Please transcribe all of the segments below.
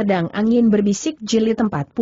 Pedang Angin Berbisik Jilid 45.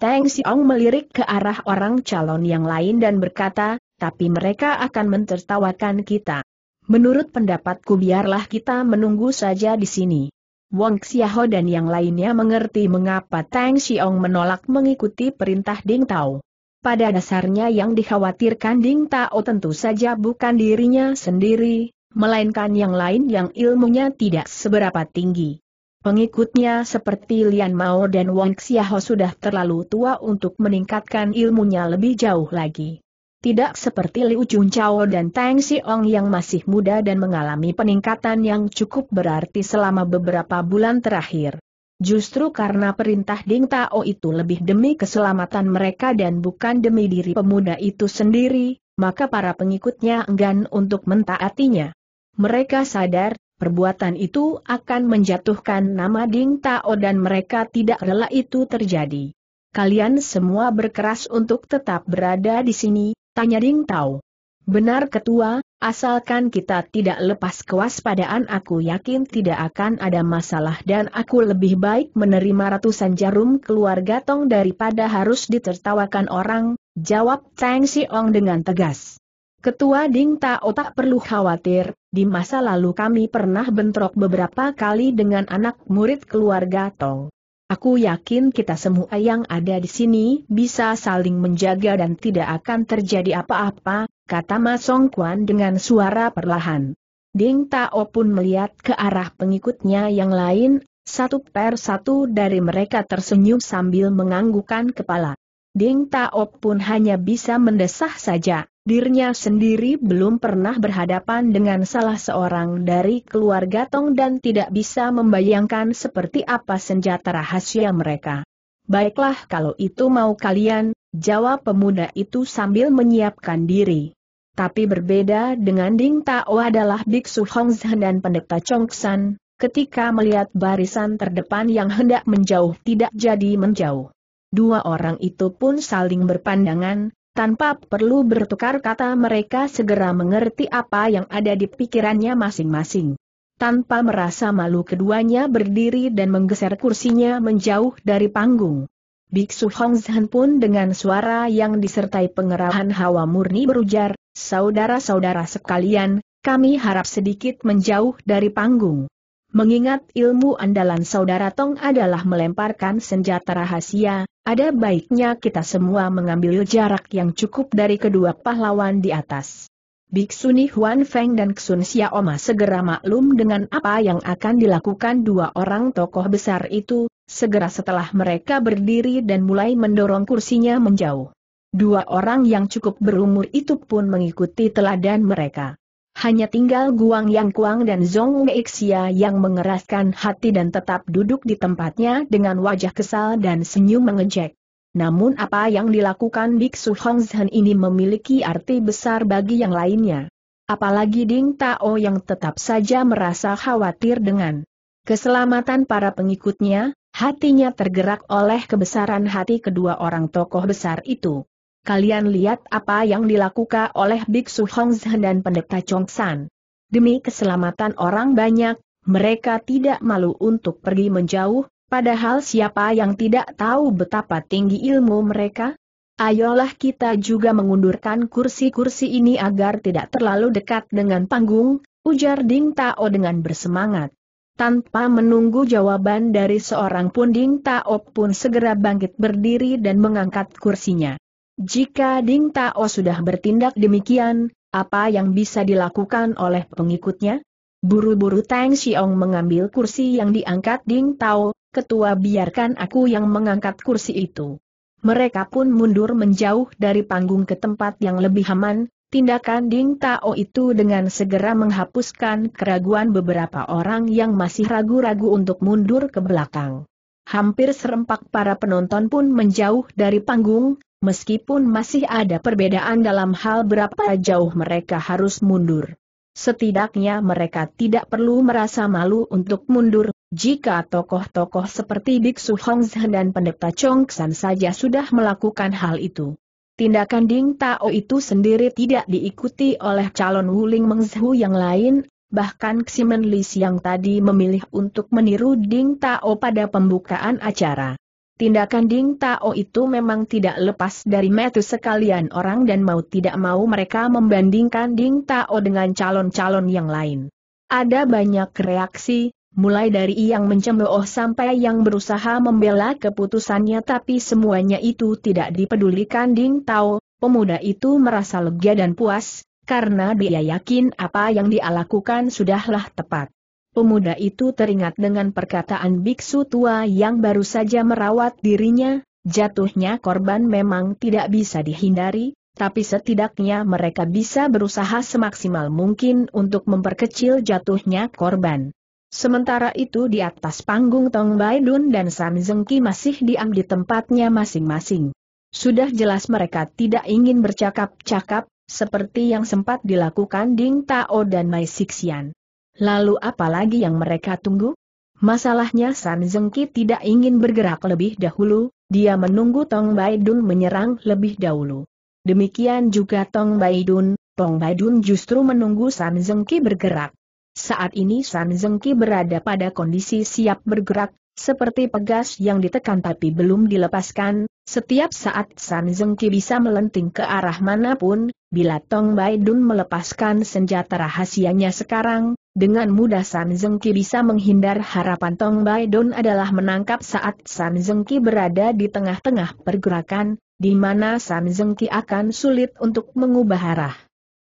Tang Siong melirik ke arah orang calon yang lain dan berkata, tapi mereka akan mentertawakan kita. Menurut pendapatku biarlah kita menunggu saja di sini. Wang Xiaho dan yang lainnya mengerti mengapa Tang Xiong menolak mengikuti perintah Ding Tao. Pada dasarnya yang dikhawatirkan Ding Tao tentu saja bukan dirinya sendiri, melainkan yang lain yang ilmunya tidak seberapa tinggi. Pengikutnya seperti Lian Mao dan Wang Xiaho sudah terlalu tua untuk meningkatkan ilmunya lebih jauh lagi. Tidak seperti Liu Jun Chao dan Tang Xiong yang masih muda dan mengalami peningkatan yang cukup berarti selama beberapa bulan terakhir. Justru karena perintah Ding Tao itu lebih demi keselamatan mereka dan bukan demi diri pemuda itu sendiri, maka para pengikutnya enggan untuk mentaatinya. Mereka sadar perbuatan itu akan menjatuhkan nama Ding Tao dan mereka tidak rela itu terjadi. Kalian semua berkeras untuk tetap berada di sini, tanya Ding Tao. Benar ketua, asalkan kita tidak lepas kewaspadaan aku yakin tidak akan ada masalah dan aku lebih baik menerima ratusan jarum keluarga Tong daripada harus ditertawakan orang, jawab Tang Siong dengan tegas. Ketua Ding Tao tak perlu khawatir, di masa lalu kami pernah bentrok beberapa kali dengan anak murid keluarga Tong. Aku yakin kita semua yang ada di sini bisa saling menjaga dan tidak akan terjadi apa-apa, kata Ma Song dengan suara perlahan. Ding Tao pun melihat ke arah pengikutnya yang lain, satu per satu dari mereka tersenyum sambil menganggukkan kepala. Ding Tao pun hanya bisa mendesah saja. Dirinya sendiri belum pernah berhadapan dengan salah seorang dari keluarga Tong dan tidak bisa membayangkan seperti apa senjata rahasia mereka. Baiklah kalau itu mau kalian, jawab pemuda itu sambil menyiapkan diri. Tapi berbeda dengan Ding Tao oh adalah Biksu Hongzhen dan pendeta Chongsan, ketika melihat barisan terdepan yang hendak menjauh tidak jadi menjauh. Dua orang itu pun saling berpandangan, tanpa perlu bertukar kata mereka segera mengerti apa yang ada di pikirannya masing-masing. Tanpa merasa malu keduanya berdiri dan menggeser kursinya menjauh dari panggung. Biksu Hong Zhan pun dengan suara yang disertai pengerahan hawa murni berujar, Saudara-saudara sekalian, kami harap sedikit menjauh dari panggung. Mengingat ilmu andalan saudara Tong adalah melemparkan senjata rahasia, ada baiknya kita semua mengambil jarak yang cukup dari kedua pahlawan di atas. Ni Huan Feng dan Ksun Xiaoma segera maklum dengan apa yang akan dilakukan dua orang tokoh besar itu, segera setelah mereka berdiri dan mulai mendorong kursinya menjauh. Dua orang yang cukup berumur itu pun mengikuti teladan mereka. Hanya tinggal Guang Yang Kuang dan Zhong Meixia yang mengeraskan hati dan tetap duduk di tempatnya dengan wajah kesal dan senyum mengejek. Namun apa yang dilakukan Biksu Hongzhen ini memiliki arti besar bagi yang lainnya. Apalagi Ding Tao yang tetap saja merasa khawatir dengan keselamatan para pengikutnya, hatinya tergerak oleh kebesaran hati kedua orang tokoh besar itu. Kalian lihat apa yang dilakukan oleh Biksu Hongzhen dan pendeta Chongsan. Demi keselamatan orang banyak, mereka tidak malu untuk pergi menjauh, padahal siapa yang tidak tahu betapa tinggi ilmu mereka? Ayolah kita juga mengundurkan kursi-kursi ini agar tidak terlalu dekat dengan panggung, ujar Ding Tao dengan bersemangat. Tanpa menunggu jawaban dari seorang pun Ding Tao pun segera bangkit berdiri dan mengangkat kursinya. Jika Ding Tao sudah bertindak demikian, apa yang bisa dilakukan oleh pengikutnya? Buru-buru Tang Xiong mengambil kursi yang diangkat Ding Tao, ketua biarkan aku yang mengangkat kursi itu. Mereka pun mundur menjauh dari panggung ke tempat yang lebih aman, tindakan Ding Tao itu dengan segera menghapuskan keraguan beberapa orang yang masih ragu-ragu untuk mundur ke belakang. Hampir serempak para penonton pun menjauh dari panggung, meskipun masih ada perbedaan dalam hal berapa jauh mereka harus mundur. Setidaknya mereka tidak perlu merasa malu untuk mundur, jika tokoh-tokoh seperti Biksu Hongzhen dan pendeta Chongsan saja sudah melakukan hal itu. Tindakan Ding Tao itu sendiri tidak diikuti oleh calon Wuling Mengzhu yang lain, bahkan Ximen Li yang tadi memilih untuk meniru Ding Tao pada pembukaan acara. Tindakan Ding Tao itu memang tidak lepas dari metu sekalian orang dan mau tidak mau mereka membandingkan Ding Tao dengan calon-calon yang lain. Ada banyak reaksi, mulai dari yang mencemooh sampai yang berusaha membela keputusannya tapi semuanya itu tidak dipedulikan Ding Tao, pemuda itu merasa lega dan puas, karena dia yakin apa yang dia lakukan sudahlah tepat. Pemuda itu teringat dengan perkataan biksu tua yang baru saja merawat dirinya, jatuhnya korban memang tidak bisa dihindari, tapi setidaknya mereka bisa berusaha semaksimal mungkin untuk memperkecil jatuhnya korban. Sementara itu di atas panggung Tong Bai Dun dan San Zengki masih diam di tempatnya masing-masing. Sudah jelas mereka tidak ingin bercakap-cakap, seperti yang sempat dilakukan Ding Tao dan Mai Sixian. Lalu apa lagi yang mereka tunggu? Masalahnya San Zengki tidak ingin bergerak lebih dahulu, dia menunggu Tong Baidun menyerang lebih dahulu. Demikian juga Tong Baidun, Tong Baidun justru menunggu San Zengki bergerak. Saat ini San Zengki berada pada kondisi siap bergerak, seperti pegas yang ditekan tapi belum dilepaskan, setiap saat San Zengki bisa melenting ke arah manapun, bila Tong Baidun melepaskan senjata rahasianya sekarang, dengan mudah San Zengki bisa menghindar harapan Tong Bai Don adalah menangkap saat San Zengki berada di tengah-tengah pergerakan, di mana San Zengki akan sulit untuk mengubah arah.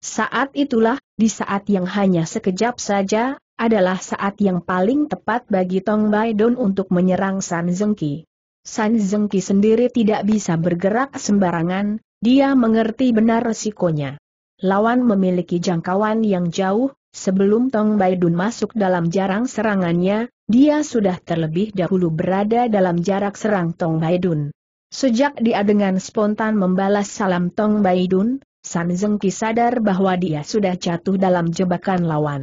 Saat itulah, di saat yang hanya sekejap saja, adalah saat yang paling tepat bagi Tong Bai Don untuk menyerang San Zengki. San Zengki sendiri tidak bisa bergerak sembarangan, dia mengerti benar resikonya. Lawan memiliki jangkauan yang jauh, Sebelum Tong Baidun masuk dalam jarang serangannya, dia sudah terlebih dahulu berada dalam jarak serang Tong Baidun. Sejak dia dengan spontan membalas salam Tong Baidun, San Zengki sadar bahwa dia sudah jatuh dalam jebakan lawan.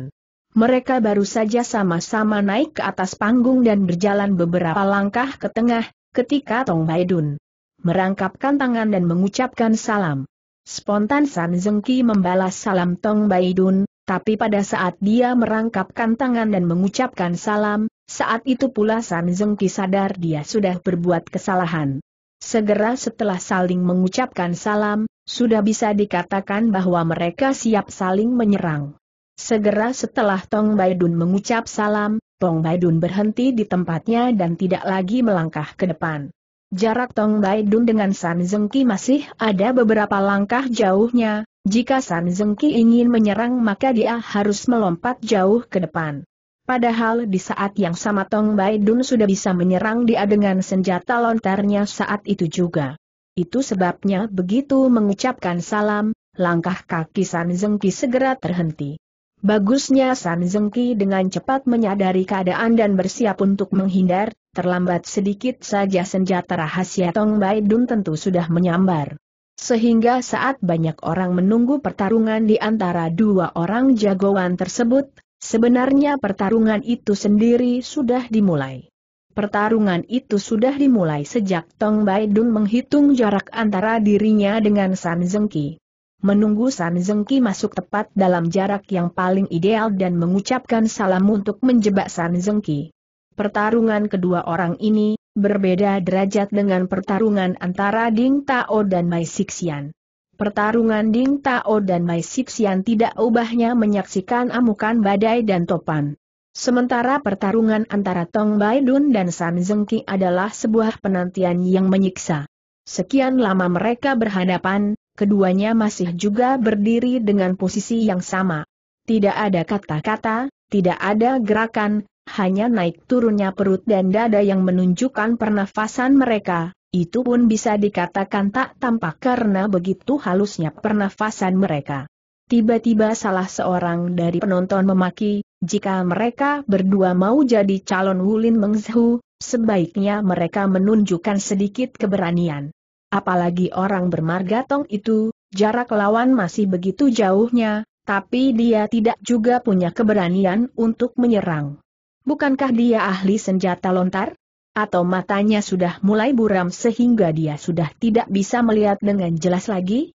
Mereka baru saja sama-sama naik ke atas panggung dan berjalan beberapa langkah ke tengah, ketika Tong Baidun merangkapkan tangan dan mengucapkan salam. Spontan San Zengki membalas salam Tong Baidun, tapi pada saat dia merangkapkan tangan dan mengucapkan salam, saat itu pula San Zengki sadar dia sudah berbuat kesalahan. Segera setelah saling mengucapkan salam, sudah bisa dikatakan bahwa mereka siap saling menyerang. Segera setelah Tong Baidun mengucap salam, Tong Baidun berhenti di tempatnya dan tidak lagi melangkah ke depan. Jarak Tong Baidun dengan San Zengki masih ada beberapa langkah jauhnya, jika San Zengki ingin menyerang maka dia harus melompat jauh ke depan. Padahal di saat yang sama Tong Bai Dun sudah bisa menyerang dia dengan senjata lontarnya saat itu juga. Itu sebabnya begitu mengucapkan salam, langkah kaki San Zengki segera terhenti. Bagusnya San Zengki dengan cepat menyadari keadaan dan bersiap untuk menghindar, terlambat sedikit saja senjata rahasia Tong Bai Dun tentu sudah menyambar. Sehingga saat banyak orang menunggu pertarungan di antara dua orang jagoan tersebut, sebenarnya pertarungan itu sendiri sudah dimulai. Pertarungan itu sudah dimulai sejak Tong Bai menghitung jarak antara dirinya dengan San Zengki. Menunggu San Zengki masuk tepat dalam jarak yang paling ideal dan mengucapkan salam untuk menjebak San Zengki. Pertarungan kedua orang ini, Berbeda derajat dengan pertarungan antara Ding Tao dan Mai Sixian. Pertarungan Ding Tao dan Mai Sixian tidak ubahnya menyaksikan amukan badai dan topan. Sementara pertarungan antara Tong Bai Dun dan San Zengki adalah sebuah penantian yang menyiksa. Sekian lama mereka berhadapan, keduanya masih juga berdiri dengan posisi yang sama. Tidak ada kata-kata, tidak ada gerakan, hanya naik turunnya perut dan dada yang menunjukkan pernafasan mereka, itu pun bisa dikatakan tak tampak karena begitu halusnya pernafasan mereka. Tiba-tiba salah seorang dari penonton memaki, jika mereka berdua mau jadi calon Wulin Mengzhu, sebaiknya mereka menunjukkan sedikit keberanian. Apalagi orang bermarga Tong itu, jarak lawan masih begitu jauhnya, tapi dia tidak juga punya keberanian untuk menyerang. Bukankah dia ahli senjata lontar? Atau matanya sudah mulai buram sehingga dia sudah tidak bisa melihat dengan jelas lagi?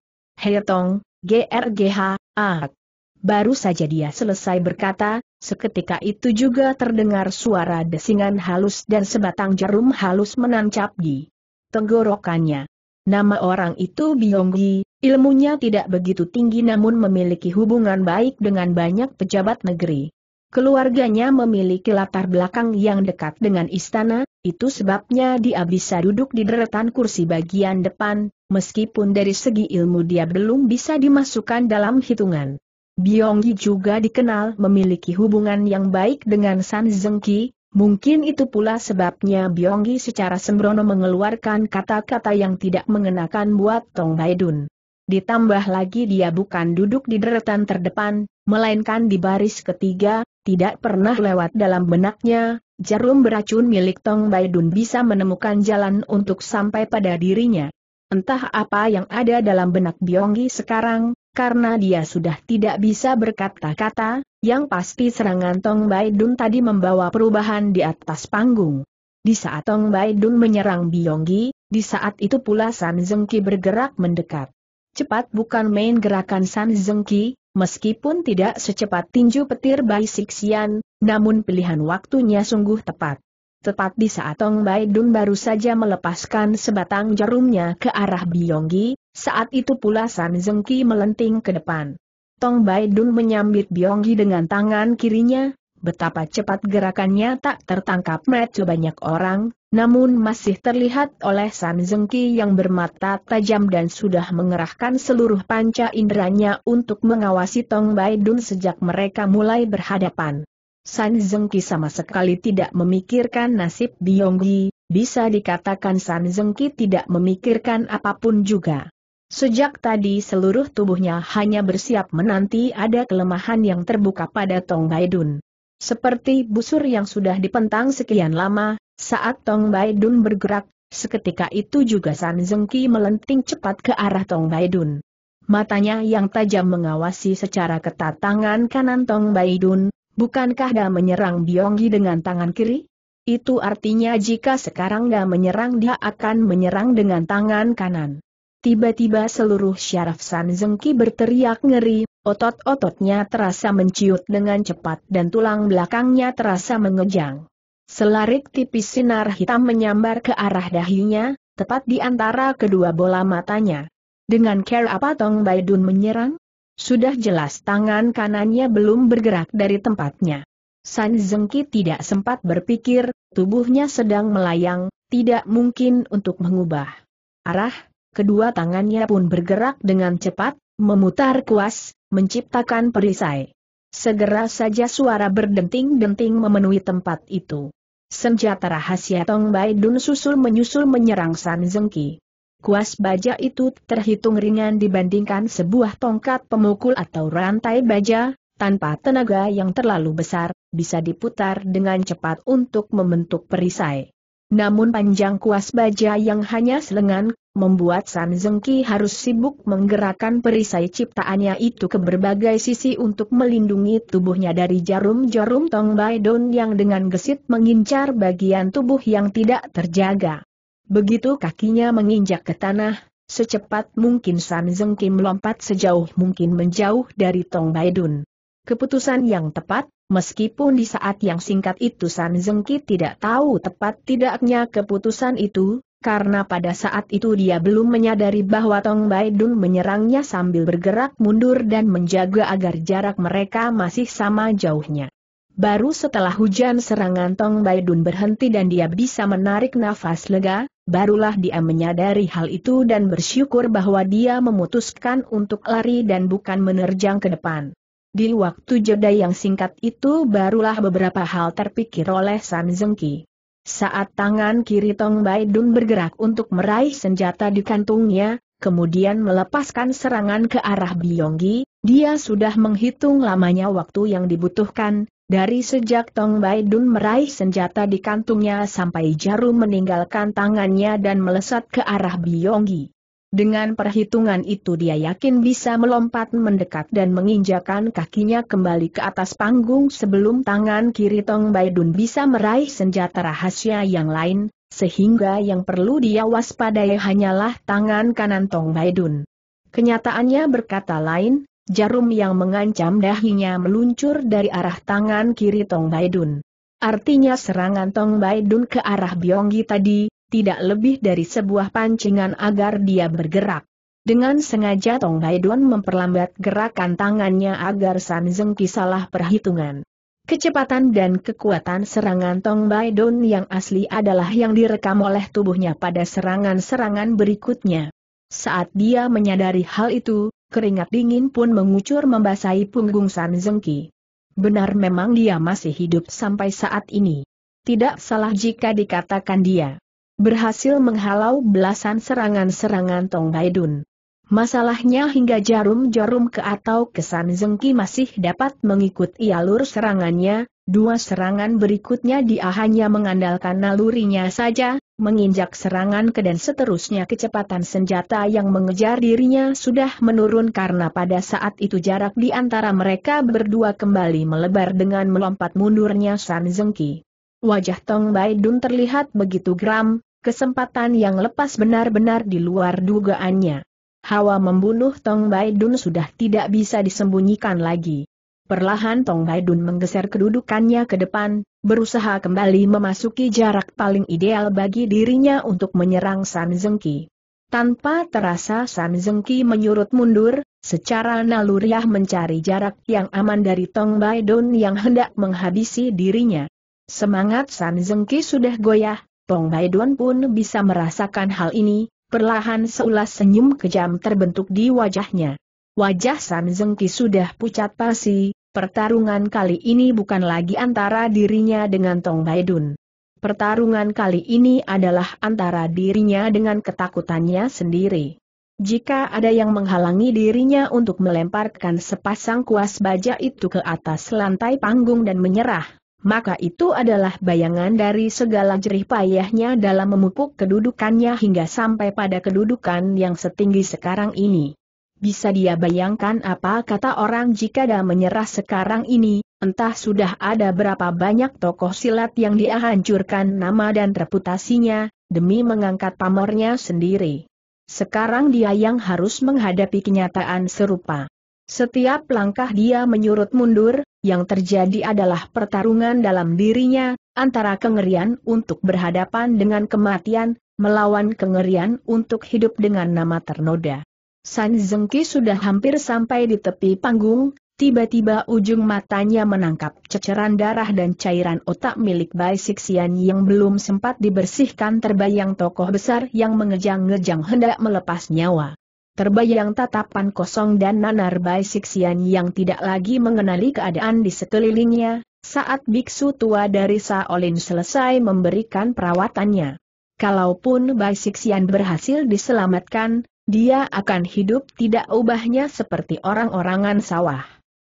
Tong, GRGH, Ak. Baru saja dia selesai berkata, seketika itu juga terdengar suara desingan halus dan sebatang jarum halus menancap di tenggorokannya. Nama orang itu Bionggi, ilmunya tidak begitu tinggi namun memiliki hubungan baik dengan banyak pejabat negeri. Keluarganya memiliki latar belakang yang dekat dengan istana, itu sebabnya dia bisa duduk di deretan kursi bagian depan, meskipun dari segi ilmu dia belum bisa dimasukkan dalam hitungan. Bionggi juga dikenal memiliki hubungan yang baik dengan San Zengki, mungkin itu pula sebabnya Bionggi secara sembrono mengeluarkan kata-kata yang tidak mengenakan buat Tong Baidun. Ditambah lagi dia bukan duduk di deretan terdepan, melainkan di baris ketiga, tidak pernah lewat dalam benaknya, jarum beracun milik Tong Baidun bisa menemukan jalan untuk sampai pada dirinya. Entah apa yang ada dalam benak Biongi sekarang, karena dia sudah tidak bisa berkata-kata, yang pasti serangan Tong Baidun tadi membawa perubahan di atas panggung. Di saat Tong Baidun menyerang Biongi, di saat itu pula San Zengki bergerak mendekat. Cepat bukan main gerakan San Zengki, Meskipun tidak secepat tinju petir Bai Sixian, namun pilihan waktunya sungguh tepat. Tepat di saat Tong Bai Dun baru saja melepaskan sebatang jarumnya ke arah Bionggi, saat itu pula San Zengki melenting ke depan. Tong Bai Dun menyambit Bionggi dengan tangan kirinya, Betapa cepat gerakannya tak tertangkap mata banyak orang, namun masih terlihat oleh San Zengki yang bermata tajam dan sudah mengerahkan seluruh panca inderanya untuk mengawasi Tong Bai Dun sejak mereka mulai berhadapan. San Zengki sama sekali tidak memikirkan nasib Bionggi, bisa dikatakan San Zengki tidak memikirkan apapun juga. Sejak tadi seluruh tubuhnya hanya bersiap menanti ada kelemahan yang terbuka pada Tong Baidun. Seperti busur yang sudah dipentang sekian lama, saat Tong Bai Dun bergerak, seketika itu juga San Zengki melenting cepat ke arah Tong Bai Dun. Matanya yang tajam mengawasi secara ketat tangan kanan Tong Bai Dun, bukankah dia menyerang Bionggi dengan tangan kiri? Itu artinya jika sekarang dia menyerang dia akan menyerang dengan tangan kanan. Tiba-tiba seluruh syaraf San Zengki berteriak ngeri, otot-ototnya terasa menciut dengan cepat dan tulang belakangnya terasa mengejang. Selarik tipis sinar hitam menyambar ke arah dahinya, tepat di antara kedua bola matanya. Dengan care apa Tong Baidun menyerang? Sudah jelas tangan kanannya belum bergerak dari tempatnya. San Zengki tidak sempat berpikir, tubuhnya sedang melayang, tidak mungkin untuk mengubah arah, kedua tangannya pun bergerak dengan cepat, memutar kuas, menciptakan perisai. Segera saja suara berdenting-denting memenuhi tempat itu. Senjata rahasia Tong Bai Dun susul menyusul menyerang San Zengki. Kuas baja itu terhitung ringan dibandingkan sebuah tongkat pemukul atau rantai baja, tanpa tenaga yang terlalu besar, bisa diputar dengan cepat untuk membentuk perisai. Namun panjang kuas baja yang hanya selengan, membuat San Zengki harus sibuk menggerakkan perisai ciptaannya itu ke berbagai sisi untuk melindungi tubuhnya dari jarum-jarum Tong Bai Don yang dengan gesit mengincar bagian tubuh yang tidak terjaga. Begitu kakinya menginjak ke tanah, secepat mungkin San Zengki melompat sejauh mungkin menjauh dari Tong Bai Dun keputusan yang tepat, meskipun di saat yang singkat itu San Zengki tidak tahu tepat tidaknya keputusan itu, karena pada saat itu dia belum menyadari bahwa Tong Bai Dun menyerangnya sambil bergerak mundur dan menjaga agar jarak mereka masih sama jauhnya. Baru setelah hujan serangan Tong Bai Dun berhenti dan dia bisa menarik nafas lega, barulah dia menyadari hal itu dan bersyukur bahwa dia memutuskan untuk lari dan bukan menerjang ke depan. Di waktu jeda yang singkat itu barulah beberapa hal terpikir oleh San Zengki. Saat tangan kiri Tong Bai Dun bergerak untuk meraih senjata di kantungnya, kemudian melepaskan serangan ke arah Bionggi, dia sudah menghitung lamanya waktu yang dibutuhkan, dari sejak Tong Bai Dun meraih senjata di kantungnya sampai jarum meninggalkan tangannya dan melesat ke arah Bionggi. Dengan perhitungan itu dia yakin bisa melompat mendekat dan menginjakan kakinya kembali ke atas panggung sebelum tangan kiri Tong Baidun bisa meraih senjata rahasia yang lain, sehingga yang perlu dia waspadai hanyalah tangan kanan Tong Baidun. Kenyataannya berkata lain, jarum yang mengancam dahinya meluncur dari arah tangan kiri Tong Baidun. Artinya serangan Tong Baidun ke arah Byonggi tadi, tidak lebih dari sebuah pancingan agar dia bergerak. Dengan sengaja Tong Baidun memperlambat gerakan tangannya agar San Zengki salah perhitungan. Kecepatan dan kekuatan serangan Tong Baidon yang asli adalah yang direkam oleh tubuhnya pada serangan-serangan berikutnya. Saat dia menyadari hal itu, keringat dingin pun mengucur membasahi punggung San Zengki. Benar memang dia masih hidup sampai saat ini. Tidak salah jika dikatakan dia berhasil menghalau belasan serangan-serangan Tong Baidun. Masalahnya hingga jarum-jarum ke atau kesan zengki masih dapat mengikuti alur serangannya, dua serangan berikutnya dia hanya mengandalkan nalurinya saja, menginjak serangan ke dan seterusnya kecepatan senjata yang mengejar dirinya sudah menurun karena pada saat itu jarak di antara mereka berdua kembali melebar dengan melompat mundurnya San Zengki. Wajah Tong Baidun terlihat begitu geram, Kesempatan yang lepas benar-benar di luar dugaannya. Hawa membunuh Tong Bai Dun sudah tidak bisa disembunyikan lagi. Perlahan Tong Bai Dun menggeser kedudukannya ke depan, berusaha kembali memasuki jarak paling ideal bagi dirinya untuk menyerang San Zengki. Tanpa terasa San Zengki menyurut mundur, secara naluriah mencari jarak yang aman dari Tong Bai Dun yang hendak menghabisi dirinya. Semangat San Zengki sudah goyah, Tong Baidun pun bisa merasakan hal ini, perlahan seulas senyum kejam terbentuk di wajahnya. Wajah San Zengki sudah pucat pasi, pertarungan kali ini bukan lagi antara dirinya dengan Tong Baidun. Pertarungan kali ini adalah antara dirinya dengan ketakutannya sendiri. Jika ada yang menghalangi dirinya untuk melemparkan sepasang kuas baja itu ke atas lantai panggung dan menyerah, maka itu adalah bayangan dari segala jerih payahnya dalam memupuk kedudukannya hingga sampai pada kedudukan yang setinggi sekarang ini. Bisa dia bayangkan apa kata orang jika dia menyerah sekarang ini, entah sudah ada berapa banyak tokoh silat yang dia hancurkan nama dan reputasinya, demi mengangkat pamornya sendiri. Sekarang dia yang harus menghadapi kenyataan serupa. Setiap langkah dia menyurut mundur, yang terjadi adalah pertarungan dalam dirinya, antara kengerian untuk berhadapan dengan kematian, melawan kengerian untuk hidup dengan nama ternoda. San Zengki sudah hampir sampai di tepi panggung, tiba-tiba ujung matanya menangkap ceceran darah dan cairan otak milik Bai Siksian yang belum sempat dibersihkan terbayang tokoh besar yang mengejang-ngejang hendak melepas nyawa. Terbayang tatapan kosong dan nanar Bai Sixian yang tidak lagi mengenali keadaan di sekelilingnya, saat biksu tua dari Saolin selesai memberikan perawatannya. Kalaupun Bai Sixian berhasil diselamatkan, dia akan hidup tidak ubahnya seperti orang-orangan sawah.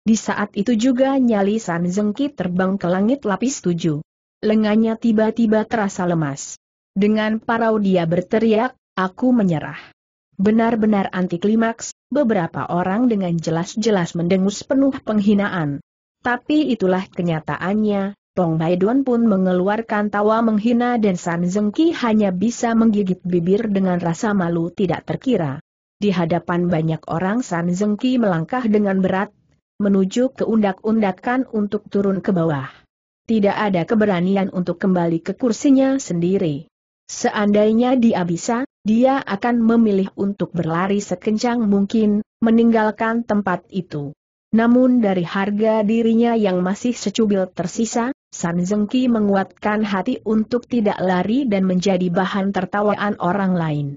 Di saat itu juga nyali San Zengki terbang ke langit lapis tujuh. Lengannya tiba-tiba terasa lemas. Dengan parau dia berteriak, aku menyerah. Benar-benar anti klimaks, beberapa orang dengan jelas-jelas mendengus penuh penghinaan. Tapi itulah kenyataannya, Tong Baidon pun mengeluarkan tawa menghina dan San Zengki hanya bisa menggigit bibir dengan rasa malu tidak terkira. Di hadapan banyak orang San Zengki melangkah dengan berat, menuju ke undak-undakan untuk turun ke bawah. Tidak ada keberanian untuk kembali ke kursinya sendiri. Seandainya dia bisa, dia akan memilih untuk berlari sekencang mungkin, meninggalkan tempat itu. Namun dari harga dirinya yang masih secubil tersisa, San Zengki menguatkan hati untuk tidak lari dan menjadi bahan tertawaan orang lain.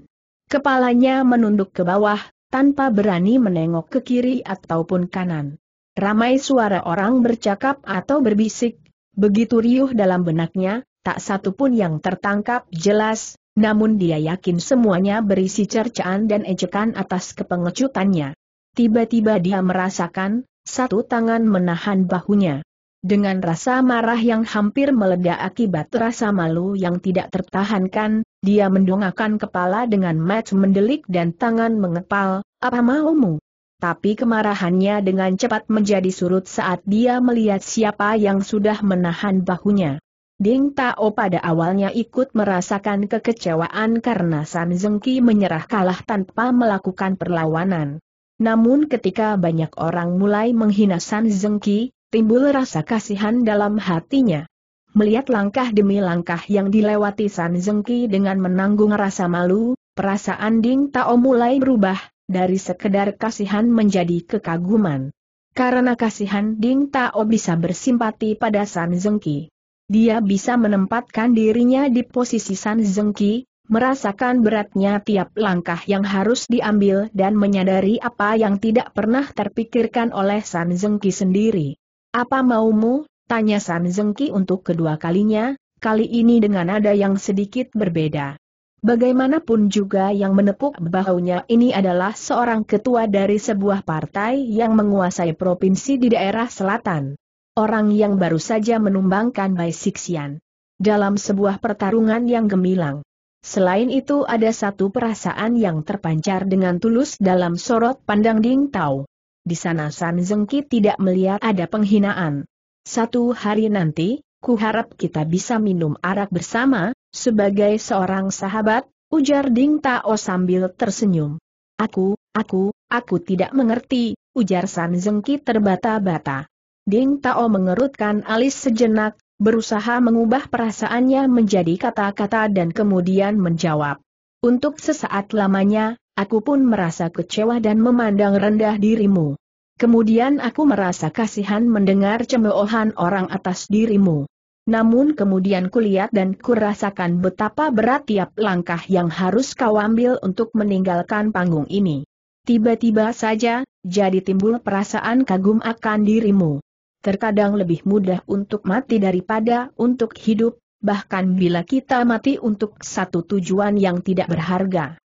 Kepalanya menunduk ke bawah, tanpa berani menengok ke kiri ataupun kanan. Ramai suara orang bercakap atau berbisik, begitu riuh dalam benaknya, tak satu pun yang tertangkap jelas, namun dia yakin semuanya berisi cercaan dan ejekan atas kepengecutannya. Tiba-tiba dia merasakan, satu tangan menahan bahunya. Dengan rasa marah yang hampir meledak akibat rasa malu yang tidak tertahankan, dia mendongakkan kepala dengan match mendelik dan tangan mengepal, apa maumu? Tapi kemarahannya dengan cepat menjadi surut saat dia melihat siapa yang sudah menahan bahunya. Ding Tao pada awalnya ikut merasakan kekecewaan karena San Zengki menyerah kalah tanpa melakukan perlawanan. Namun ketika banyak orang mulai menghina San Zengki, timbul rasa kasihan dalam hatinya. Melihat langkah demi langkah yang dilewati San Zengki dengan menanggung rasa malu, perasaan Ding Tao mulai berubah, dari sekedar kasihan menjadi kekaguman. Karena kasihan Ding Tao bisa bersimpati pada San Zengki. Dia bisa menempatkan dirinya di posisi San Zengki, merasakan beratnya tiap langkah yang harus diambil dan menyadari apa yang tidak pernah terpikirkan oleh San Zengki sendiri. Apa maumu? Tanya San Zengki untuk kedua kalinya, kali ini dengan nada yang sedikit berbeda. Bagaimanapun juga yang menepuk bahunya ini adalah seorang ketua dari sebuah partai yang menguasai provinsi di daerah selatan orang yang baru saja menumbangkan Bai Sixian. Dalam sebuah pertarungan yang gemilang. Selain itu ada satu perasaan yang terpancar dengan tulus dalam sorot pandang Ding Tao. Di sana San Zengki tidak melihat ada penghinaan. Satu hari nanti, ku harap kita bisa minum arak bersama, sebagai seorang sahabat, ujar Ding Tao sambil tersenyum. Aku, aku, aku tidak mengerti, ujar San Zengki terbata-bata. Ding Tao mengerutkan alis sejenak, berusaha mengubah perasaannya menjadi kata-kata dan kemudian menjawab. Untuk sesaat lamanya, aku pun merasa kecewa dan memandang rendah dirimu. Kemudian aku merasa kasihan mendengar cemoohan orang atas dirimu. Namun kemudian kulihat dan kurasakan betapa berat tiap langkah yang harus kau ambil untuk meninggalkan panggung ini. Tiba-tiba saja, jadi timbul perasaan kagum akan dirimu terkadang lebih mudah untuk mati daripada untuk hidup, bahkan bila kita mati untuk satu tujuan yang tidak berharga.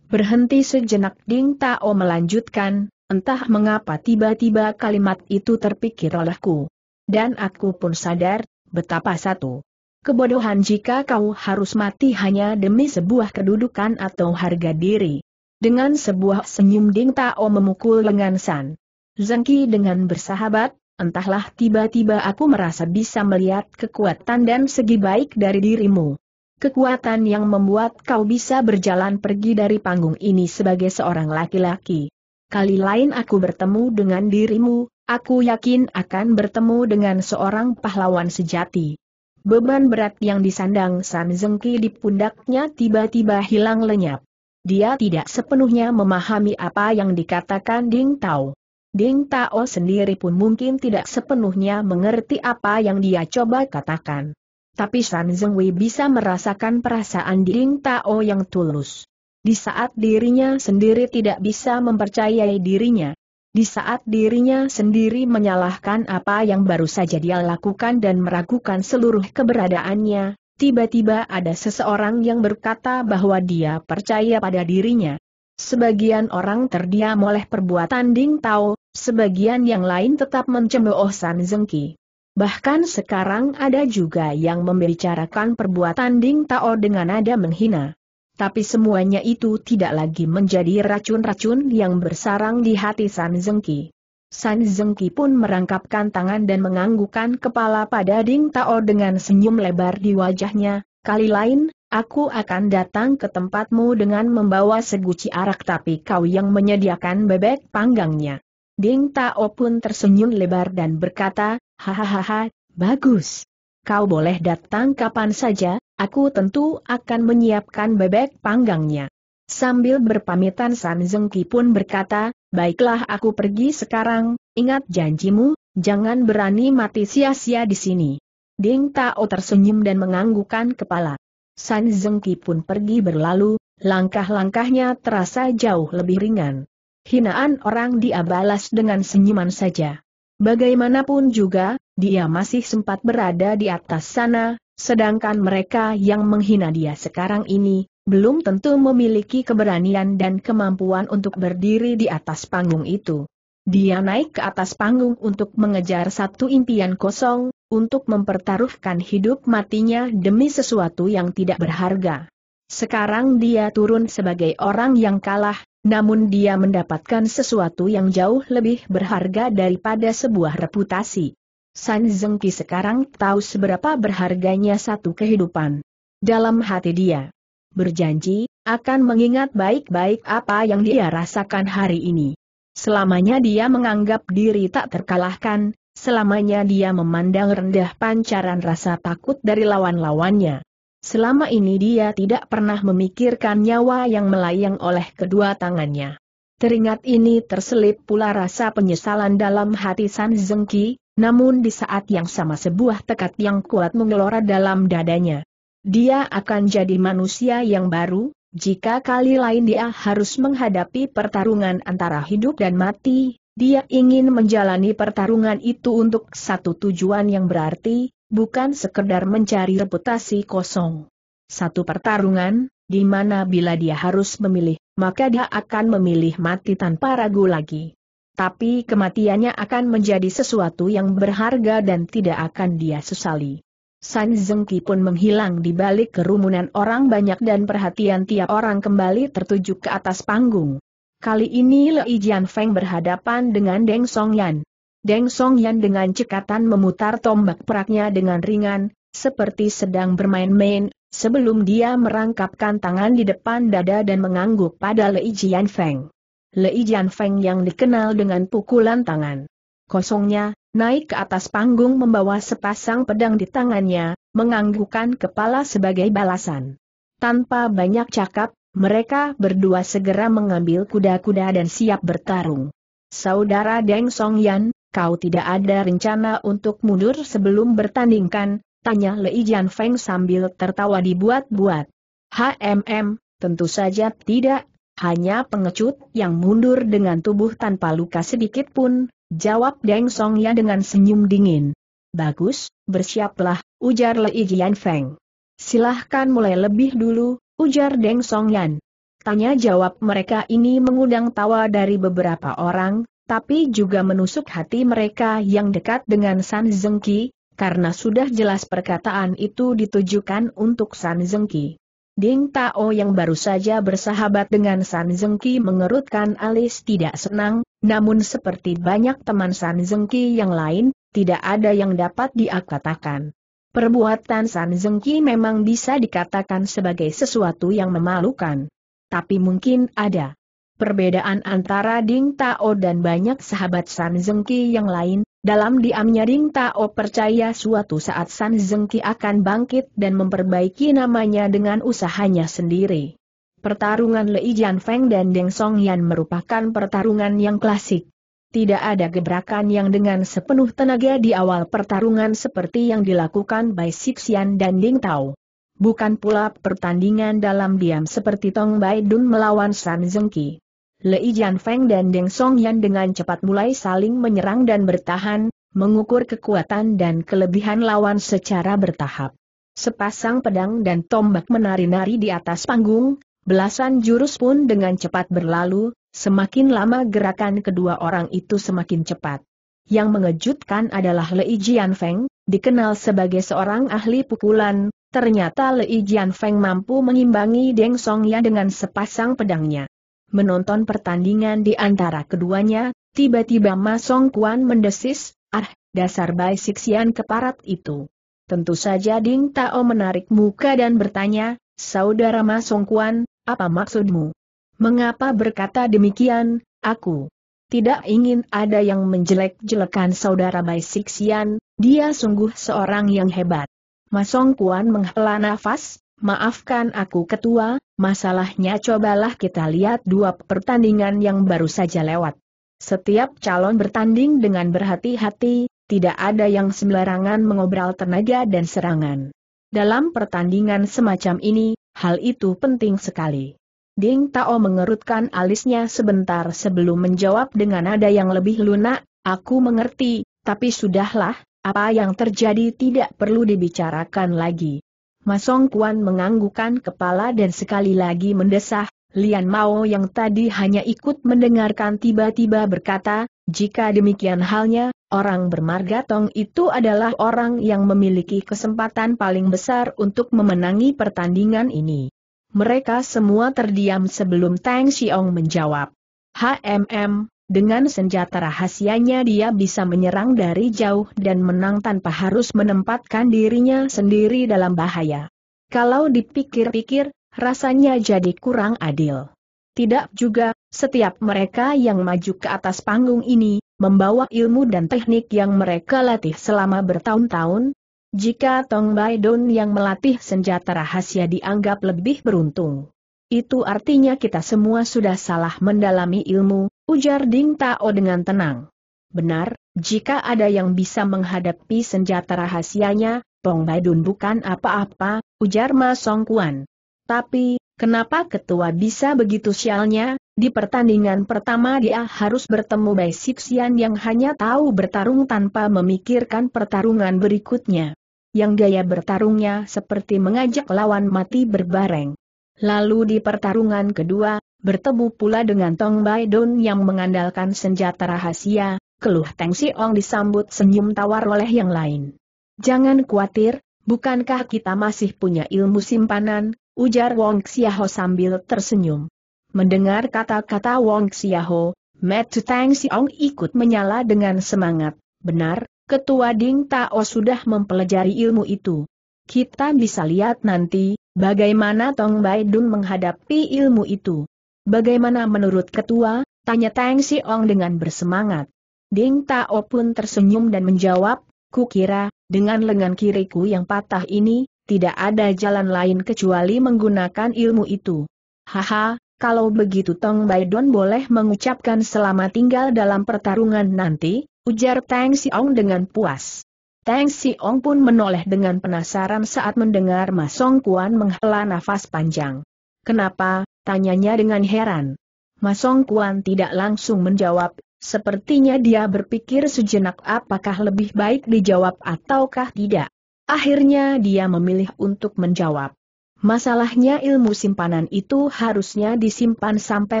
Berhenti sejenak Ding Tao melanjutkan, entah mengapa tiba-tiba kalimat itu terpikir olehku. Dan aku pun sadar, betapa satu. Kebodohan jika kau harus mati hanya demi sebuah kedudukan atau harga diri. Dengan sebuah senyum Ding Tao memukul lengan San. Zengki dengan bersahabat, Entahlah tiba-tiba aku merasa bisa melihat kekuatan dan segi baik dari dirimu. Kekuatan yang membuat kau bisa berjalan pergi dari panggung ini sebagai seorang laki-laki. Kali lain aku bertemu dengan dirimu, aku yakin akan bertemu dengan seorang pahlawan sejati. Beban berat yang disandang San Zengki di pundaknya tiba-tiba hilang lenyap. Dia tidak sepenuhnya memahami apa yang dikatakan Ding Tao. Ding Tao sendiri pun mungkin tidak sepenuhnya mengerti apa yang dia coba katakan. Tapi San Zengwei bisa merasakan perasaan Ding Tao yang tulus. Di saat dirinya sendiri tidak bisa mempercayai dirinya, di saat dirinya sendiri menyalahkan apa yang baru saja dia lakukan dan meragukan seluruh keberadaannya, tiba-tiba ada seseorang yang berkata bahwa dia percaya pada dirinya. Sebagian orang terdiam oleh perbuatan Ding Tao, sebagian yang lain tetap mencemooh San Zengki. Bahkan sekarang ada juga yang membicarakan perbuatan Ding Tao dengan nada menghina. Tapi semuanya itu tidak lagi menjadi racun-racun yang bersarang di hati San Zengki. San Zengki pun merangkapkan tangan dan menganggukkan kepala pada Ding Tao dengan senyum lebar di wajahnya, kali lain, aku akan datang ke tempatmu dengan membawa seguci arak tapi kau yang menyediakan bebek panggangnya. Ding Tao pun tersenyum lebar dan berkata, hahaha, bagus. Kau boleh datang kapan saja, aku tentu akan menyiapkan bebek panggangnya. Sambil berpamitan San Zengki pun berkata, baiklah aku pergi sekarang, ingat janjimu, jangan berani mati sia-sia di sini. Ding Tao tersenyum dan menganggukkan kepala. San Zengki pun pergi berlalu, langkah-langkahnya terasa jauh lebih ringan. Hinaan orang dia balas dengan senyuman saja. Bagaimanapun juga, dia masih sempat berada di atas sana, sedangkan mereka yang menghina dia sekarang ini, belum tentu memiliki keberanian dan kemampuan untuk berdiri di atas panggung itu. Dia naik ke atas panggung untuk mengejar satu impian kosong, untuk mempertaruhkan hidup matinya demi sesuatu yang tidak berharga. Sekarang dia turun sebagai orang yang kalah, namun dia mendapatkan sesuatu yang jauh lebih berharga daripada sebuah reputasi. San Zengki sekarang tahu seberapa berharganya satu kehidupan. Dalam hati dia berjanji, akan mengingat baik-baik apa yang dia rasakan hari ini. Selamanya dia menganggap diri tak terkalahkan, selamanya dia memandang rendah pancaran rasa takut dari lawan-lawannya. Selama ini dia tidak pernah memikirkan nyawa yang melayang oleh kedua tangannya. Teringat ini terselip pula rasa penyesalan dalam hati San Zengki, namun di saat yang sama sebuah tekad yang kuat mengelora dalam dadanya. Dia akan jadi manusia yang baru, jika kali lain dia harus menghadapi pertarungan antara hidup dan mati, dia ingin menjalani pertarungan itu untuk satu tujuan yang berarti, Bukan sekedar mencari reputasi kosong. Satu pertarungan, di mana bila dia harus memilih, maka dia akan memilih mati tanpa ragu lagi. Tapi kematiannya akan menjadi sesuatu yang berharga dan tidak akan dia sesali. San Zengki pun menghilang di balik kerumunan orang banyak dan perhatian tiap orang kembali tertuju ke atas panggung. Kali ini Lei Jian Feng berhadapan dengan Deng Songyan. Deng Song Yan dengan cekatan memutar tombak peraknya dengan ringan, seperti sedang bermain-main, sebelum dia merangkapkan tangan di depan dada dan mengangguk pada Lei Jian Feng. Lei Jian Feng yang dikenal dengan pukulan tangan kosongnya, naik ke atas panggung membawa sepasang pedang di tangannya, menganggukkan kepala sebagai balasan. Tanpa banyak cakap, mereka berdua segera mengambil kuda-kuda dan siap bertarung. Saudara Deng Song Yan, kau tidak ada rencana untuk mundur sebelum bertandingkan, tanya Lei Jian Feng sambil tertawa dibuat-buat. HMM, tentu saja tidak, hanya pengecut yang mundur dengan tubuh tanpa luka sedikit pun, jawab Deng Song Ya dengan senyum dingin. Bagus, bersiaplah, ujar Lei Jian Feng. Silahkan mulai lebih dulu, ujar Deng Song Yan. Tanya jawab mereka ini mengundang tawa dari beberapa orang, tapi juga menusuk hati mereka yang dekat dengan San Zengki, karena sudah jelas perkataan itu ditujukan untuk San Zengki. Ding Tao yang baru saja bersahabat dengan San Zengki mengerutkan alis tidak senang, namun seperti banyak teman San Zengki yang lain, tidak ada yang dapat diakatakan. Perbuatan San Zengki memang bisa dikatakan sebagai sesuatu yang memalukan. Tapi mungkin ada Perbedaan antara Ding Tao dan banyak sahabat San Zengki yang lain, dalam diamnya Ding Tao percaya suatu saat San Zengki akan bangkit dan memperbaiki namanya dengan usahanya sendiri. Pertarungan Lei Jian Feng dan Deng Song Yan merupakan pertarungan yang klasik. Tidak ada gebrakan yang dengan sepenuh tenaga di awal pertarungan seperti yang dilakukan Bai Sixian dan Ding Tao. Bukan pula pertandingan dalam diam seperti Tong Bai Dun melawan San Zengki. Lei Feng dan Deng Song Yan dengan cepat mulai saling menyerang dan bertahan, mengukur kekuatan dan kelebihan lawan secara bertahap. Sepasang pedang dan tombak menari-nari di atas panggung, belasan jurus pun dengan cepat berlalu, semakin lama gerakan kedua orang itu semakin cepat. Yang mengejutkan adalah Lei Feng, dikenal sebagai seorang ahli pukulan, ternyata Lei Feng mampu mengimbangi Deng Song Yan dengan sepasang pedangnya menonton pertandingan di antara keduanya, tiba-tiba Masong Kuan mendesis, ah, dasar Bai Sixian keparat itu. Tentu saja Ding Tao menarik muka dan bertanya, Saudara Masong Kuan, apa maksudmu? Mengapa berkata demikian, aku? Tidak ingin ada yang menjelek-jelekan saudara Bai Sixian, dia sungguh seorang yang hebat. Masong Kuan menghela nafas, Maafkan aku ketua, masalahnya cobalah kita lihat dua pertandingan yang baru saja lewat. Setiap calon bertanding dengan berhati-hati, tidak ada yang sembarangan mengobral tenaga dan serangan. Dalam pertandingan semacam ini, hal itu penting sekali. Ding Tao mengerutkan alisnya sebentar sebelum menjawab dengan nada yang lebih lunak, aku mengerti, tapi sudahlah, apa yang terjadi tidak perlu dibicarakan lagi. Masong Kuan menganggukan kepala dan sekali lagi mendesah, Lian Mao yang tadi hanya ikut mendengarkan tiba-tiba berkata, jika demikian halnya, orang bermarga Tong itu adalah orang yang memiliki kesempatan paling besar untuk memenangi pertandingan ini. Mereka semua terdiam sebelum Tang Xiong menjawab. HMM, dengan senjata rahasianya dia bisa menyerang dari jauh dan menang tanpa harus menempatkan dirinya sendiri dalam bahaya. Kalau dipikir-pikir, rasanya jadi kurang adil. Tidak juga, setiap mereka yang maju ke atas panggung ini, membawa ilmu dan teknik yang mereka latih selama bertahun-tahun, jika Tong Bai Don yang melatih senjata rahasia dianggap lebih beruntung. Itu artinya kita semua sudah salah mendalami ilmu, Ujar Ding Tao dengan tenang. Benar, jika ada yang bisa menghadapi senjata rahasianya, Tong Badun bukan apa-apa, ujar Ma Song Kuan. Tapi, kenapa ketua bisa begitu sialnya? Di pertandingan pertama dia harus bertemu Bai Sixian yang hanya tahu bertarung tanpa memikirkan pertarungan berikutnya. Yang gaya bertarungnya seperti mengajak lawan mati berbareng. Lalu di pertarungan kedua, Bertemu pula dengan Tong Bai Dun yang mengandalkan senjata rahasia, keluh Teng Ong disambut senyum tawar oleh yang lain. Jangan khawatir, bukankah kita masih punya ilmu simpanan, ujar Wong Xiaho sambil tersenyum. Mendengar kata-kata Wong Xiaho, Teng Tang Ong ikut menyala dengan semangat. Benar, Ketua Ding Tao sudah mempelajari ilmu itu. Kita bisa lihat nanti, bagaimana Tong Bai Dun menghadapi ilmu itu. Bagaimana menurut ketua? Tanya Tang Ong dengan bersemangat. Ding Tao pun tersenyum dan menjawab, Kukira, dengan lengan kiriku yang patah ini, tidak ada jalan lain kecuali menggunakan ilmu itu. Haha, kalau begitu Tong Bai Don boleh mengucapkan selamat tinggal dalam pertarungan nanti, ujar Tang Ong dengan puas. Tang Ong pun menoleh dengan penasaran saat mendengar Masong Song Kuan menghela nafas panjang. Kenapa? Tanyanya dengan heran. Masong Kuan tidak langsung menjawab, sepertinya dia berpikir sejenak apakah lebih baik dijawab ataukah tidak. Akhirnya dia memilih untuk menjawab. Masalahnya ilmu simpanan itu harusnya disimpan sampai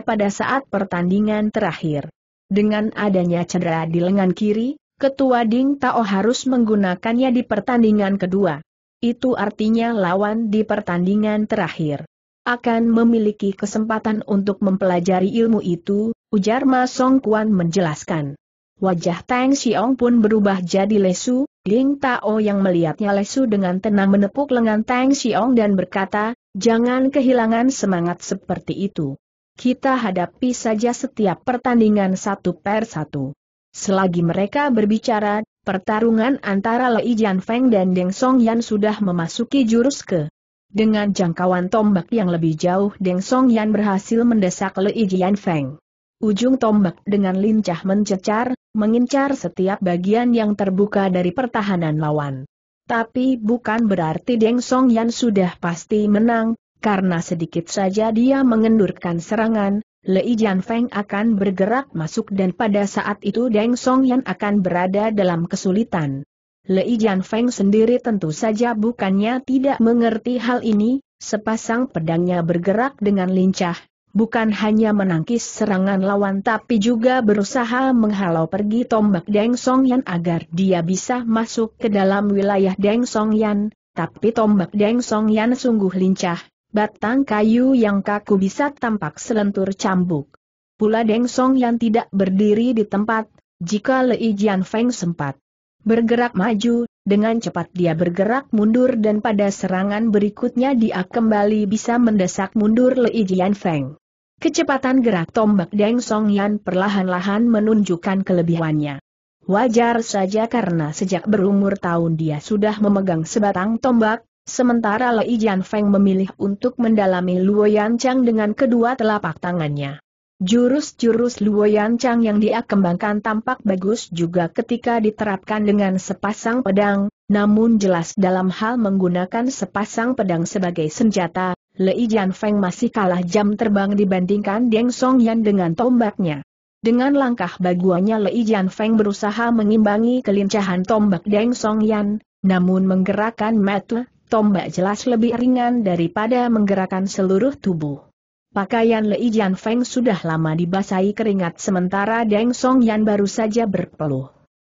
pada saat pertandingan terakhir. Dengan adanya cedera di lengan kiri, Ketua Ding Tao harus menggunakannya di pertandingan kedua. Itu artinya lawan di pertandingan terakhir akan memiliki kesempatan untuk mempelajari ilmu itu, ujar Ma Song Kuan menjelaskan. Wajah Tang Xiong pun berubah jadi lesu, Ling Tao yang melihatnya lesu dengan tenang menepuk lengan Tang Xiong dan berkata, jangan kehilangan semangat seperti itu. Kita hadapi saja setiap pertandingan satu per satu. Selagi mereka berbicara, pertarungan antara Lei Jian Feng dan Deng Song Yan sudah memasuki jurus ke dengan jangkauan tombak yang lebih jauh Deng Song Yan berhasil mendesak Lei Jian Feng. Ujung tombak dengan lincah mencecar, mengincar setiap bagian yang terbuka dari pertahanan lawan. Tapi bukan berarti Deng Song Yan sudah pasti menang, karena sedikit saja dia mengendurkan serangan, Lei Jian Feng akan bergerak masuk dan pada saat itu Deng Song Yan akan berada dalam kesulitan. Lei Jian Feng sendiri tentu saja bukannya tidak mengerti hal ini, sepasang pedangnya bergerak dengan lincah, bukan hanya menangkis serangan lawan tapi juga berusaha menghalau pergi tombak Deng Song Yan agar dia bisa masuk ke dalam wilayah Deng Song Yan, tapi tombak Deng Song Yan sungguh lincah, batang kayu yang kaku bisa tampak selentur cambuk. Pula Deng Song Yan tidak berdiri di tempat, jika Lei Jian Feng sempat Bergerak maju, dengan cepat dia bergerak mundur dan pada serangan berikutnya dia kembali bisa mendesak mundur Lei Jian Feng. Kecepatan gerak tombak Deng Song Yan perlahan-lahan menunjukkan kelebihannya. Wajar saja karena sejak berumur tahun dia sudah memegang sebatang tombak, sementara Lei Jian Feng memilih untuk mendalami Luo Yan Chang dengan kedua telapak tangannya. Jurus-jurus Yan Chang yang dia kembangkan tampak bagus juga ketika diterapkan dengan sepasang pedang, namun jelas dalam hal menggunakan sepasang pedang sebagai senjata, Lei Jian Feng masih kalah jam terbang dibandingkan Deng Song Yan dengan tombaknya. Dengan langkah baguanya, Lei Jian Feng berusaha mengimbangi kelincahan tombak Deng Song Yan, namun menggerakkan metu, tombak jelas lebih ringan daripada menggerakkan seluruh tubuh. Pakaian Lei Jian Feng sudah lama dibasahi keringat sementara Deng Song Yan baru saja berpeluh.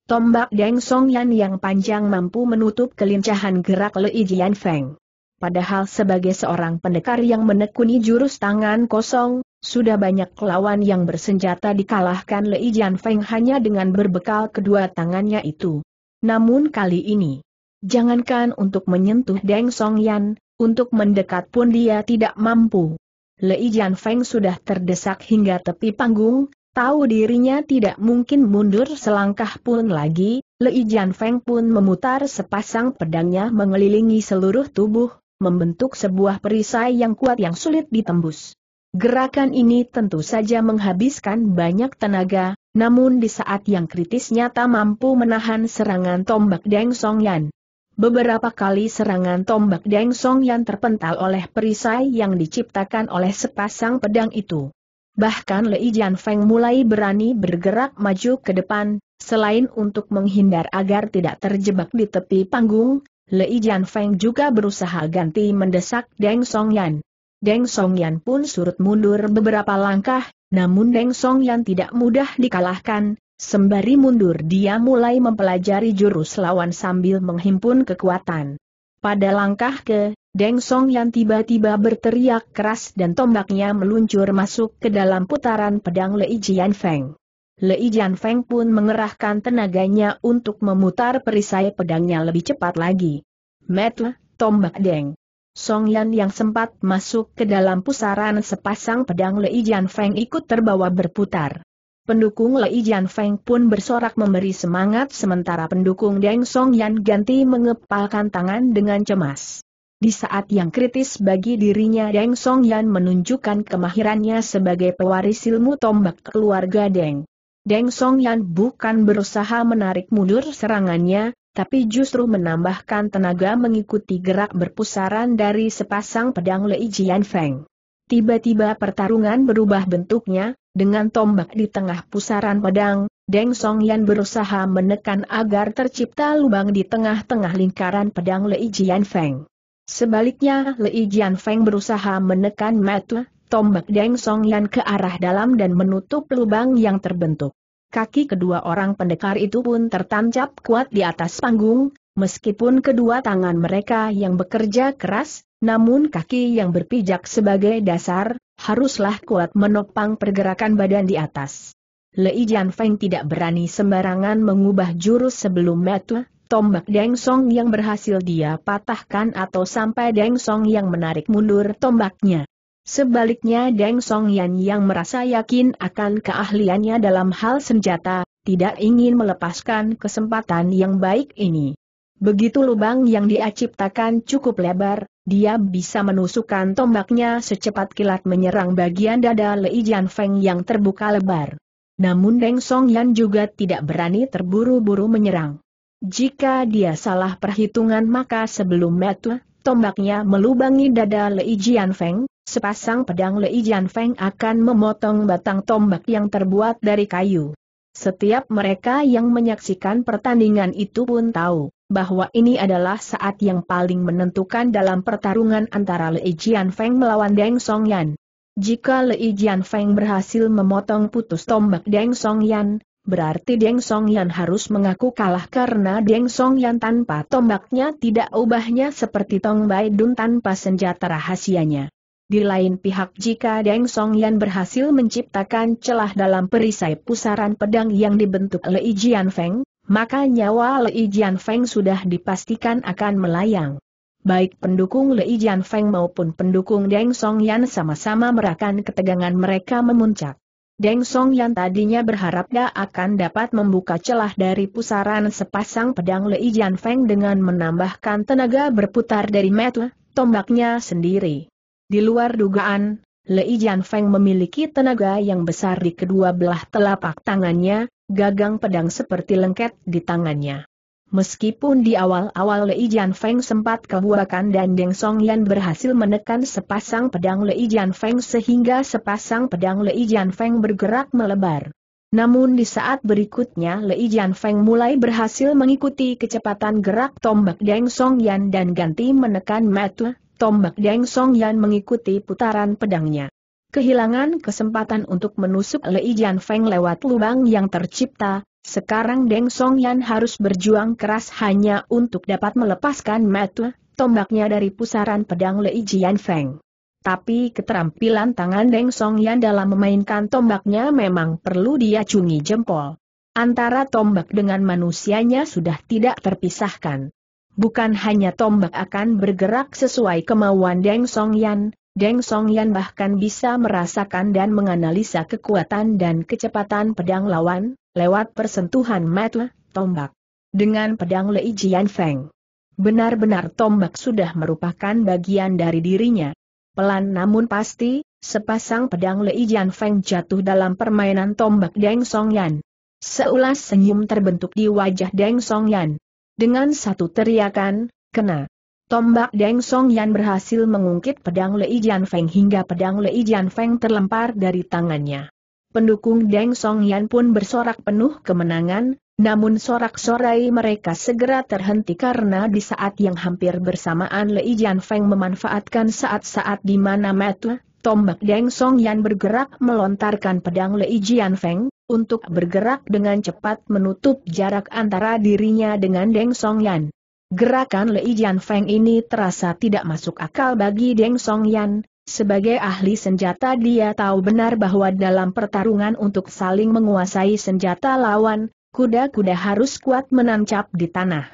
Tombak Deng Song Yan yang panjang mampu menutup kelincahan gerak Lei Jian Feng. Padahal sebagai seorang pendekar yang menekuni jurus tangan kosong, sudah banyak lawan yang bersenjata dikalahkan Lei Jian Feng hanya dengan berbekal kedua tangannya itu. Namun kali ini, jangankan untuk menyentuh Deng Song Yan, untuk mendekat pun dia tidak mampu. Lei Jian Feng sudah terdesak hingga tepi panggung, tahu dirinya tidak mungkin mundur selangkah pun lagi, Lei Jian Feng pun memutar sepasang pedangnya mengelilingi seluruh tubuh, membentuk sebuah perisai yang kuat yang sulit ditembus. Gerakan ini tentu saja menghabiskan banyak tenaga, namun di saat yang kritis nyata mampu menahan serangan tombak Deng Song Yan. Beberapa kali serangan tombak Deng Song yang terpental oleh perisai yang diciptakan oleh sepasang pedang itu. Bahkan Lei Jian Feng mulai berani bergerak maju ke depan, selain untuk menghindar agar tidak terjebak di tepi panggung, Lei Jian Feng juga berusaha ganti mendesak Deng Song Yan. Deng Song Yan pun surut mundur beberapa langkah, namun Deng Song Yan tidak mudah dikalahkan, Sembari mundur dia mulai mempelajari jurus lawan sambil menghimpun kekuatan. Pada langkah ke, Deng Song yang tiba-tiba berteriak keras dan tombaknya meluncur masuk ke dalam putaran pedang Lei Jian Feng. Lei Jian Feng pun mengerahkan tenaganya untuk memutar perisai pedangnya lebih cepat lagi. Metla, tombak Deng. Song Yan yang sempat masuk ke dalam pusaran sepasang pedang Lei Jian Feng ikut terbawa berputar. Pendukung Lei Jian Feng pun bersorak memberi semangat sementara pendukung Deng Song Yan ganti mengepalkan tangan dengan cemas. Di saat yang kritis bagi dirinya Deng Song Yan menunjukkan kemahirannya sebagai pewaris ilmu tombak keluarga Deng. Deng Song Yan bukan berusaha menarik mundur serangannya, tapi justru menambahkan tenaga mengikuti gerak berpusaran dari sepasang pedang Lei Jian Feng. Tiba-tiba pertarungan berubah bentuknya, dengan tombak di tengah pusaran pedang, Deng Song Yan berusaha menekan agar tercipta lubang di tengah-tengah lingkaran pedang Lei Jian Feng. Sebaliknya Lei Jian Feng berusaha menekan metu, tombak Deng Song Yan ke arah dalam dan menutup lubang yang terbentuk. Kaki kedua orang pendekar itu pun tertancap kuat di atas panggung, meskipun kedua tangan mereka yang bekerja keras, namun kaki yang berpijak sebagai dasar, haruslah kuat menopang pergerakan badan di atas. Lei Jian Feng tidak berani sembarangan mengubah jurus sebelum metu, tombak Dengsong yang berhasil dia patahkan atau sampai Dengsong yang menarik mundur tombaknya. Sebaliknya Deng Song Yan yang merasa yakin akan keahliannya dalam hal senjata, tidak ingin melepaskan kesempatan yang baik ini. Begitu lubang yang dia ciptakan cukup lebar, dia bisa menusukkan tombaknya secepat kilat menyerang bagian dada Lei Feng yang terbuka lebar. Namun Deng Songyan juga tidak berani terburu-buru menyerang. Jika dia salah perhitungan maka sebelum metu, tombaknya melubangi dada Lei Feng, sepasang pedang Lei Feng akan memotong batang tombak yang terbuat dari kayu. Setiap mereka yang menyaksikan pertandingan itu pun tahu bahwa ini adalah saat yang paling menentukan dalam pertarungan antara Lei Feng melawan Deng Songyan. Jika Lei Feng berhasil memotong putus tombak Deng Songyan, berarti Deng Songyan harus mengaku kalah karena Deng Songyan tanpa tombaknya tidak ubahnya seperti Tong Bai Dun tanpa senjata rahasianya. Di lain pihak jika Deng Songyan berhasil menciptakan celah dalam perisai pusaran pedang yang dibentuk Lei Feng, maka nyawa Lei Feng sudah dipastikan akan melayang. Baik pendukung Lei Feng maupun pendukung Deng Song Yan sama-sama merakan ketegangan mereka memuncak. Deng Song Yan tadinya berharap dia akan dapat membuka celah dari pusaran sepasang pedang Lei Feng dengan menambahkan tenaga berputar dari metu tombaknya sendiri. Di luar dugaan, Lei Feng memiliki tenaga yang besar di kedua belah telapak tangannya, gagang pedang seperti lengket di tangannya. Meskipun di awal-awal Lei Jian Feng sempat kebuakan dan Deng Song Yan berhasil menekan sepasang pedang Lei Jian Feng sehingga sepasang pedang Lei Jian Feng bergerak melebar. Namun di saat berikutnya Lei Jian Feng mulai berhasil mengikuti kecepatan gerak tombak Deng Song Yan dan ganti menekan metu, tombak Deng Song Yan mengikuti putaran pedangnya. Kehilangan kesempatan untuk menusuk Lei Jian Feng lewat lubang yang tercipta, sekarang Deng Song Yan harus berjuang keras hanya untuk dapat melepaskan mata tombaknya dari pusaran pedang Lei Jian Feng. Tapi keterampilan tangan Deng Song Yan dalam memainkan tombaknya memang perlu diacungi jempol. Antara tombak dengan manusianya sudah tidak terpisahkan. Bukan hanya tombak akan bergerak sesuai kemauan Deng Song Yan, Deng Song Yan bahkan bisa merasakan dan menganalisa kekuatan dan kecepatan pedang lawan, lewat persentuhan mata, tombak. Dengan pedang Lei Jian Feng. Benar-benar tombak sudah merupakan bagian dari dirinya. Pelan namun pasti, sepasang pedang Lei Jian Feng jatuh dalam permainan tombak Deng Song Yan. Seulas senyum terbentuk di wajah Deng Song Yan. Dengan satu teriakan, kena. Tombak Deng Song Yan berhasil mengungkit pedang Lei Jian Feng hingga pedang Lei Jian Feng terlempar dari tangannya. Pendukung Deng Song Yan pun bersorak penuh kemenangan, namun sorak-sorai mereka segera terhenti karena di saat yang hampir bersamaan Lei Jian Feng memanfaatkan saat-saat di mana metu, tombak Deng Song Yan bergerak melontarkan pedang Lei Jian Feng, untuk bergerak dengan cepat menutup jarak antara dirinya dengan Deng Song Yan. Gerakan Lei Jian Feng ini terasa tidak masuk akal bagi Deng Song Yan, sebagai ahli senjata dia tahu benar bahwa dalam pertarungan untuk saling menguasai senjata lawan, kuda-kuda harus kuat menancap di tanah.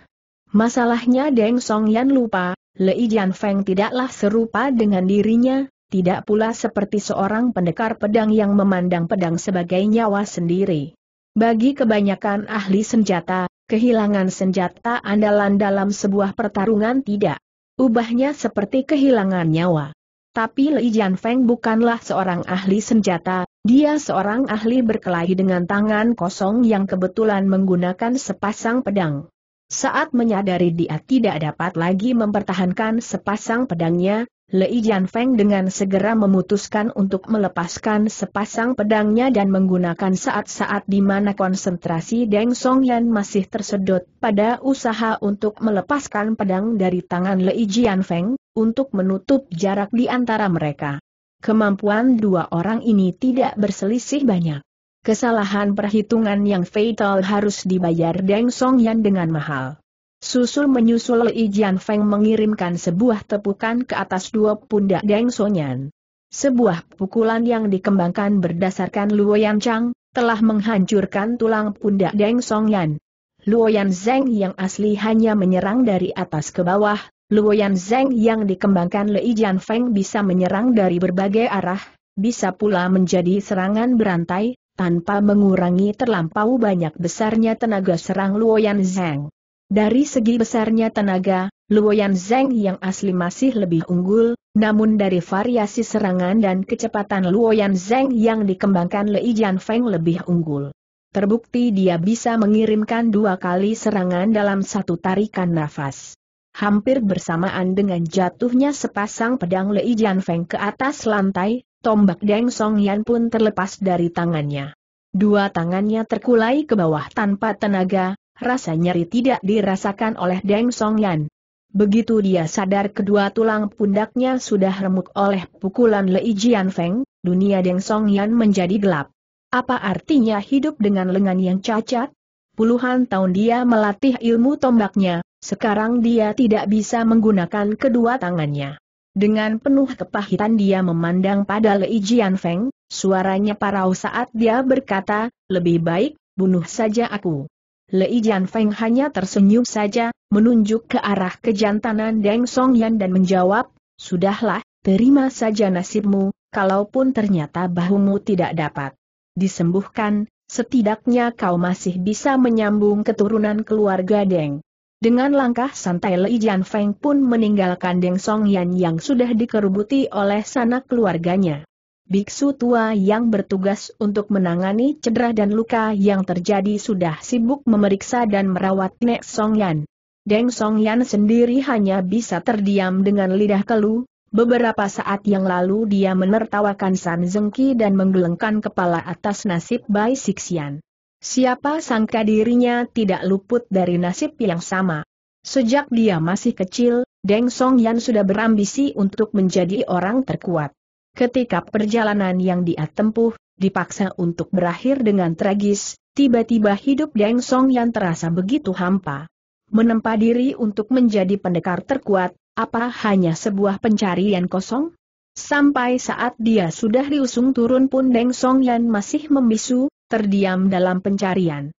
Masalahnya Deng Song Yan lupa, Lei Jian Feng tidaklah serupa dengan dirinya, tidak pula seperti seorang pendekar pedang yang memandang pedang sebagai nyawa sendiri. Bagi kebanyakan ahli senjata, kehilangan senjata andalan dalam sebuah pertarungan tidak. Ubahnya seperti kehilangan nyawa. Tapi Li Feng bukanlah seorang ahli senjata, dia seorang ahli berkelahi dengan tangan kosong yang kebetulan menggunakan sepasang pedang. Saat menyadari dia tidak dapat lagi mempertahankan sepasang pedangnya, Lei Jianfeng dengan segera memutuskan untuk melepaskan sepasang pedangnya dan menggunakan saat-saat di mana konsentrasi Deng Songyan masih tersedot pada usaha untuk melepaskan pedang dari tangan Lei Jian Feng, untuk menutup jarak di antara mereka. Kemampuan dua orang ini tidak berselisih banyak. Kesalahan perhitungan yang fatal harus dibayar Deng Songyan dengan mahal. Susul menyusul Li Feng mengirimkan sebuah tepukan ke atas dua pundak Deng Sonyan. Sebuah pukulan yang dikembangkan berdasarkan Luo Yan Chang, telah menghancurkan tulang pundak Deng Songyan. Luo Yan Zeng yang asli hanya menyerang dari atas ke bawah, Luo Yan Zeng yang dikembangkan Li Feng bisa menyerang dari berbagai arah, bisa pula menjadi serangan berantai, tanpa mengurangi terlampau banyak besarnya tenaga serang Luo Yan Zeng. Dari segi besarnya tenaga, Luoyan Zeng yang asli masih lebih unggul, namun dari variasi serangan dan kecepatan Luoyan Zeng yang dikembangkan Lei Jian Feng lebih unggul. Terbukti dia bisa mengirimkan dua kali serangan dalam satu tarikan nafas. Hampir bersamaan dengan jatuhnya sepasang pedang Lei Jian Feng ke atas lantai, tombak Deng Song Yan pun terlepas dari tangannya. Dua tangannya terkulai ke bawah tanpa tenaga, rasa nyeri tidak dirasakan oleh Deng Songyan. Begitu dia sadar kedua tulang pundaknya sudah remuk oleh pukulan Lei Jianfeng, dunia Deng Songyan menjadi gelap. Apa artinya hidup dengan lengan yang cacat? Puluhan tahun dia melatih ilmu tombaknya, sekarang dia tidak bisa menggunakan kedua tangannya. Dengan penuh kepahitan dia memandang pada Lei Jianfeng, suaranya parau saat dia berkata, lebih baik, bunuh saja aku. Lei Jian Feng hanya tersenyum saja, menunjuk ke arah kejantanan Deng Song Yan dan menjawab, Sudahlah, terima saja nasibmu, kalaupun ternyata bahumu tidak dapat disembuhkan, setidaknya kau masih bisa menyambung keturunan keluarga Deng. Dengan langkah santai Lei Jian Feng pun meninggalkan Deng Song Yan yang sudah dikerubuti oleh sanak keluarganya. Biksu tua yang bertugas untuk menangani cedera dan luka yang terjadi sudah sibuk memeriksa dan merawat Nek Song Yan. Deng Song Yan sendiri hanya bisa terdiam dengan lidah kelu. Beberapa saat yang lalu dia menertawakan San Zengki dan menggelengkan kepala atas nasib Bai Sixian. Siapa sangka dirinya tidak luput dari nasib yang sama. Sejak dia masih kecil, Deng Song Yan sudah berambisi untuk menjadi orang terkuat. Ketika perjalanan yang dia tempuh, dipaksa untuk berakhir dengan tragis, tiba-tiba hidup Deng Song yang terasa begitu hampa. Menempa diri untuk menjadi pendekar terkuat, apa hanya sebuah pencarian kosong? Sampai saat dia sudah diusung turun pun Deng Song Yan masih membisu, terdiam dalam pencarian.